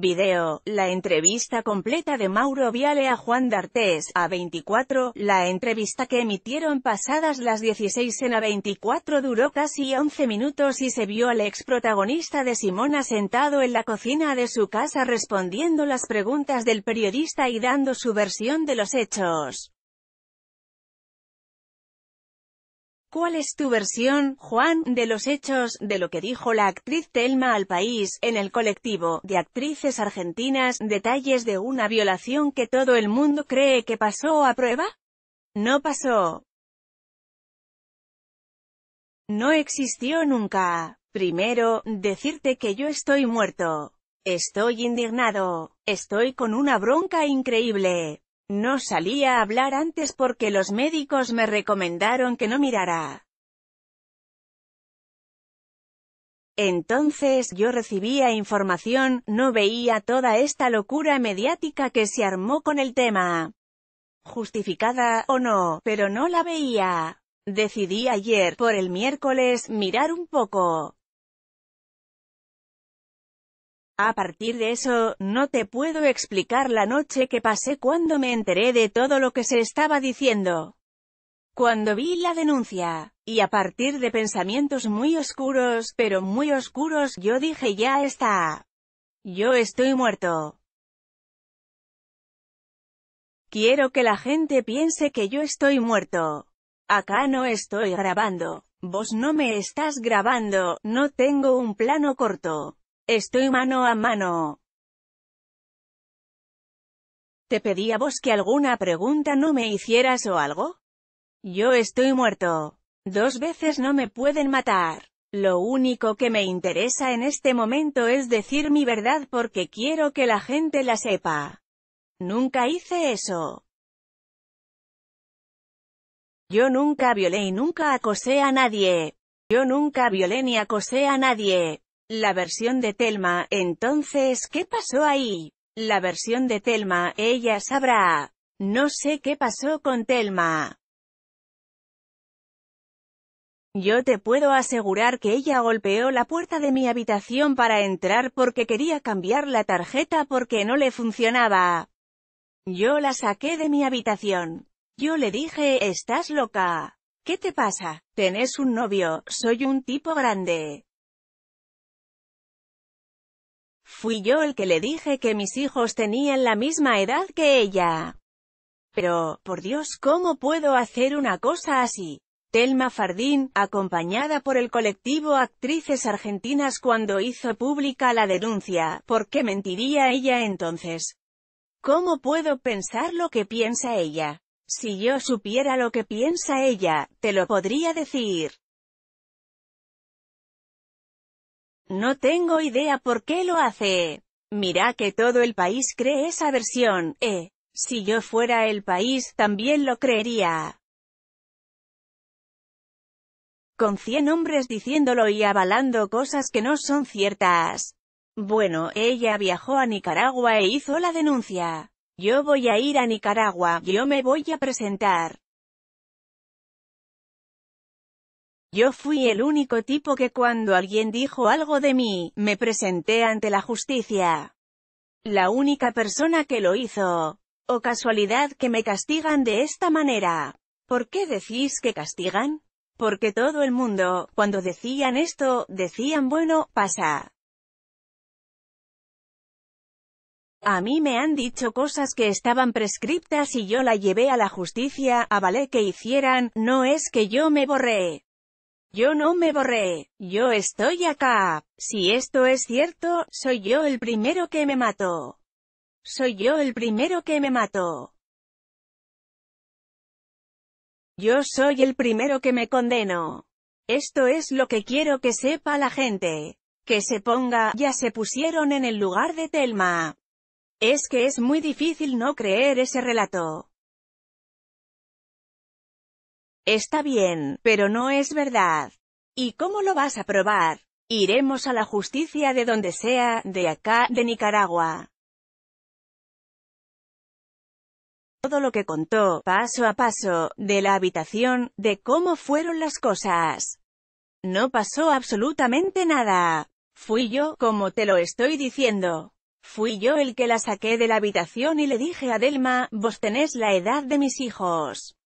Video, la entrevista completa de Mauro Viale a Juan D'Artes, a 24, la entrevista que emitieron pasadas las 16 en a 24 duró casi 11 minutos y se vio al ex protagonista de Simona sentado en la cocina de su casa respondiendo las preguntas del periodista y dando su versión de los hechos. ¿Cuál es tu versión, Juan, de los hechos, de lo que dijo la actriz Telma al país, en el colectivo, de actrices argentinas, detalles de una violación que todo el mundo cree que pasó a prueba? No pasó. No existió nunca. Primero, decirte que yo estoy muerto. Estoy indignado. Estoy con una bronca increíble. No salía a hablar antes porque los médicos me recomendaron que no mirara. Entonces yo recibía información, no veía toda esta locura mediática que se armó con el tema. Justificada, o no, pero no la veía. Decidí ayer, por el miércoles, mirar un poco. A partir de eso, no te puedo explicar la noche que pasé cuando me enteré de todo lo que se estaba diciendo. Cuando vi la denuncia, y a partir de pensamientos muy oscuros, pero muy oscuros, yo dije ya está. Yo estoy muerto. Quiero que la gente piense que yo estoy muerto. Acá no estoy grabando. Vos no me estás grabando, no tengo un plano corto. Estoy mano a mano. ¿Te pedí vos que alguna pregunta no me hicieras o algo? Yo estoy muerto. Dos veces no me pueden matar. Lo único que me interesa en este momento es decir mi verdad porque quiero que la gente la sepa. Nunca hice eso. Yo nunca violé y nunca acosé a nadie. Yo nunca violé ni acosé a nadie. La versión de Telma, entonces, ¿qué pasó ahí? La versión de Telma, ella sabrá. No sé qué pasó con Telma. Yo te puedo asegurar que ella golpeó la puerta de mi habitación para entrar porque quería cambiar la tarjeta porque no le funcionaba. Yo la saqué de mi habitación. Yo le dije, estás loca. ¿Qué te pasa? Tenés un novio, soy un tipo grande. Fui yo el que le dije que mis hijos tenían la misma edad que ella. Pero, por Dios, ¿cómo puedo hacer una cosa así? Telma Fardín, acompañada por el colectivo Actrices Argentinas cuando hizo pública la denuncia, ¿por qué mentiría ella entonces? ¿Cómo puedo pensar lo que piensa ella? Si yo supiera lo que piensa ella, te lo podría decir. No tengo idea por qué lo hace. Mira que todo el país cree esa versión, eh. Si yo fuera el país también lo creería. Con cien hombres diciéndolo y avalando cosas que no son ciertas. Bueno, ella viajó a Nicaragua e hizo la denuncia. Yo voy a ir a Nicaragua, yo me voy a presentar. Yo fui el único tipo que cuando alguien dijo algo de mí, me presenté ante la justicia. La única persona que lo hizo. O casualidad que me castigan de esta manera. ¿Por qué decís que castigan? Porque todo el mundo, cuando decían esto, decían bueno, pasa. A mí me han dicho cosas que estaban prescriptas y yo la llevé a la justicia, avalé que hicieran, no es que yo me borré. Yo no me borré, yo estoy acá. Si esto es cierto, soy yo el primero que me mato. Soy yo el primero que me mato. Yo soy el primero que me condeno. Esto es lo que quiero que sepa la gente. Que se ponga, ya se pusieron en el lugar de Telma. Es que es muy difícil no creer ese relato. Está bien, pero no es verdad. ¿Y cómo lo vas a probar? Iremos a la justicia de donde sea, de acá, de Nicaragua. Todo lo que contó, paso a paso, de la habitación, de cómo fueron las cosas. No pasó absolutamente nada. Fui yo, como te lo estoy diciendo. Fui yo el que la saqué de la habitación y le dije a Delma, vos tenés la edad de mis hijos.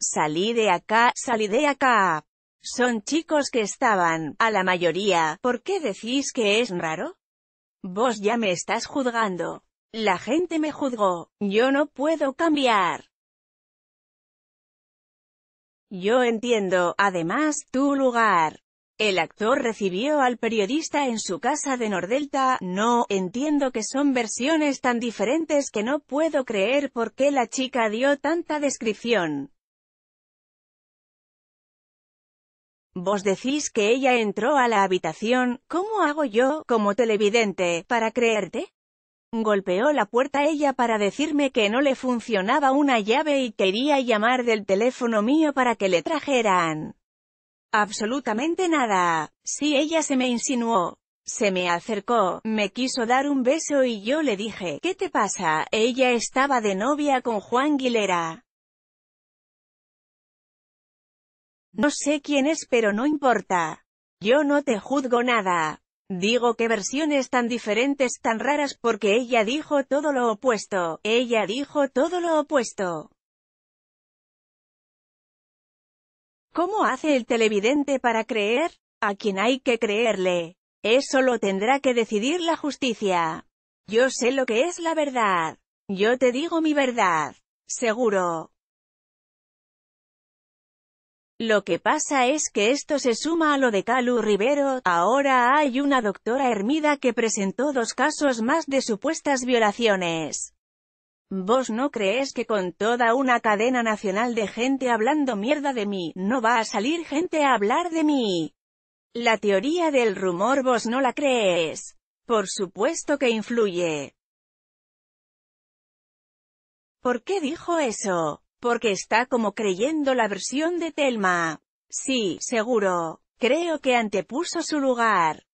Salí de acá, salí de acá. Son chicos que estaban, a la mayoría, ¿por qué decís que es raro? Vos ya me estás juzgando. La gente me juzgó, yo no puedo cambiar. Yo entiendo, además, tu lugar. El actor recibió al periodista en su casa de Nordelta, no, entiendo que son versiones tan diferentes que no puedo creer por qué la chica dio tanta descripción. Vos decís que ella entró a la habitación, ¿cómo hago yo, como televidente, para creerte? Golpeó la puerta ella para decirme que no le funcionaba una llave y quería llamar del teléfono mío para que le trajeran. Absolutamente nada. Sí ella se me insinuó. Se me acercó, me quiso dar un beso y yo le dije, ¿qué te pasa? Ella estaba de novia con Juan Guilera. No sé quién es pero no importa. Yo no te juzgo nada. Digo que versiones tan diferentes, tan raras, porque ella dijo todo lo opuesto, ella dijo todo lo opuesto. ¿Cómo hace el televidente para creer? A quien hay que creerle. Eso lo tendrá que decidir la justicia. Yo sé lo que es la verdad. Yo te digo mi verdad. Seguro. Lo que pasa es que esto se suma a lo de Calu Rivero, ahora hay una doctora Hermida que presentó dos casos más de supuestas violaciones. ¿Vos no crees que con toda una cadena nacional de gente hablando mierda de mí, no va a salir gente a hablar de mí? La teoría del rumor vos no la crees. Por supuesto que influye. ¿Por qué dijo eso? porque está como creyendo la versión de Telma. Sí, seguro. Creo que antepuso su lugar.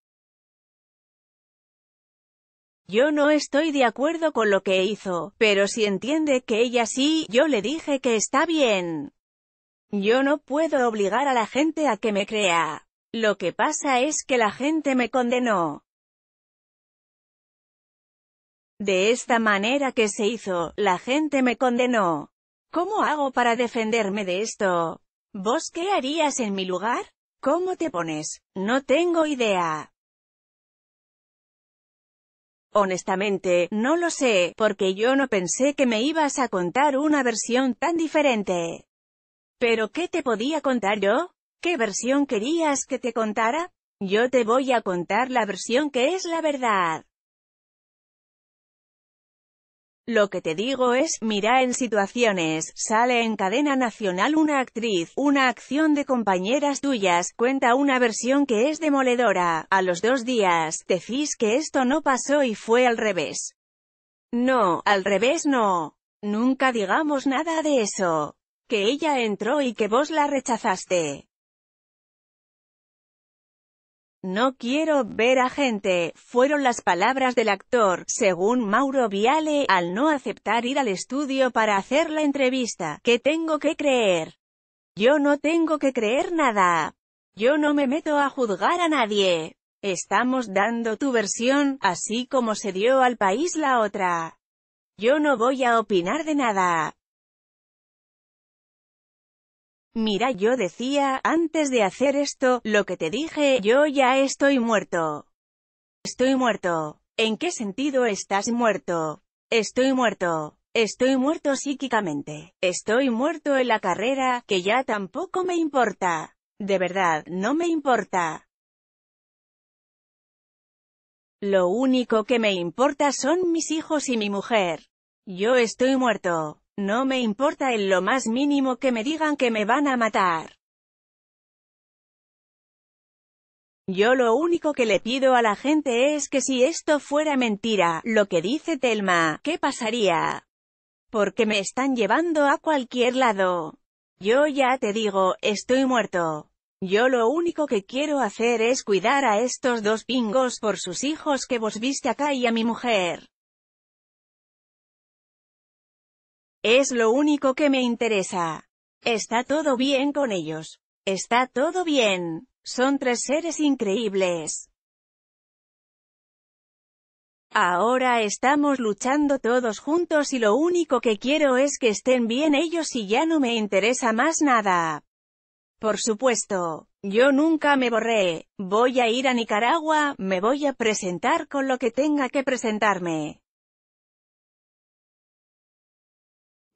Yo no estoy de acuerdo con lo que hizo, pero si entiende que ella sí, yo le dije que está bien. Yo no puedo obligar a la gente a que me crea. Lo que pasa es que la gente me condenó. De esta manera que se hizo, la gente me condenó. ¿Cómo hago para defenderme de esto? ¿Vos qué harías en mi lugar? ¿Cómo te pones? No tengo idea. Honestamente, no lo sé, porque yo no pensé que me ibas a contar una versión tan diferente. ¿Pero qué te podía contar yo? ¿Qué versión querías que te contara? Yo te voy a contar la versión que es la verdad. Lo que te digo es, mira en situaciones, sale en cadena nacional una actriz, una acción de compañeras tuyas, cuenta una versión que es demoledora, a los dos días, decís que esto no pasó y fue al revés. No, al revés no. Nunca digamos nada de eso. Que ella entró y que vos la rechazaste. No quiero ver a gente, fueron las palabras del actor, según Mauro Viale, al no aceptar ir al estudio para hacer la entrevista. ¿Qué tengo que creer? Yo no tengo que creer nada. Yo no me meto a juzgar a nadie. Estamos dando tu versión, así como se dio al país la otra. Yo no voy a opinar de nada. Mira yo decía, antes de hacer esto, lo que te dije, yo ya estoy muerto. Estoy muerto. ¿En qué sentido estás muerto? Estoy muerto. Estoy muerto psíquicamente. Estoy muerto en la carrera, que ya tampoco me importa. De verdad, no me importa. Lo único que me importa son mis hijos y mi mujer. Yo estoy muerto. No me importa en lo más mínimo que me digan que me van a matar. Yo lo único que le pido a la gente es que si esto fuera mentira, lo que dice Telma, ¿qué pasaría? Porque me están llevando a cualquier lado. Yo ya te digo, estoy muerto. Yo lo único que quiero hacer es cuidar a estos dos pingos por sus hijos que vos viste acá y a mi mujer. Es lo único que me interesa. Está todo bien con ellos. Está todo bien. Son tres seres increíbles. Ahora estamos luchando todos juntos y lo único que quiero es que estén bien ellos y ya no me interesa más nada. Por supuesto, yo nunca me borré, voy a ir a Nicaragua, me voy a presentar con lo que tenga que presentarme.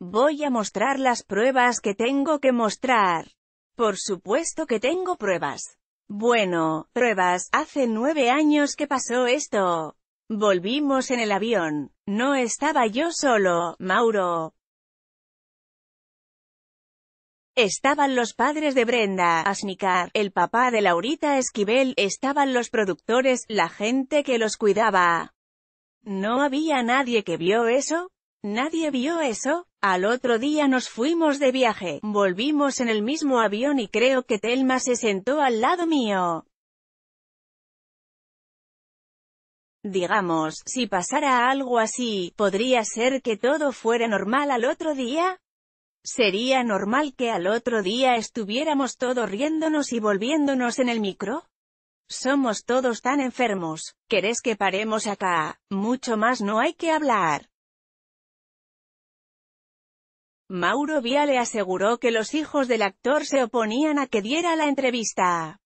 Voy a mostrar las pruebas que tengo que mostrar. Por supuesto que tengo pruebas. Bueno, pruebas, hace nueve años que pasó esto. Volvimos en el avión. No estaba yo solo, Mauro. Estaban los padres de Brenda Asnicar, el papá de Laurita Esquivel, estaban los productores, la gente que los cuidaba. ¿No había nadie que vio eso? ¿Nadie vio eso? Al otro día nos fuimos de viaje, volvimos en el mismo avión y creo que Telma se sentó al lado mío. Digamos, si pasara algo así, ¿podría ser que todo fuera normal al otro día? ¿Sería normal que al otro día estuviéramos todos riéndonos y volviéndonos en el micro? Somos todos tan enfermos. ¿Querés que paremos acá? Mucho más no hay que hablar. Mauro le aseguró que los hijos del actor se oponían a que diera la entrevista.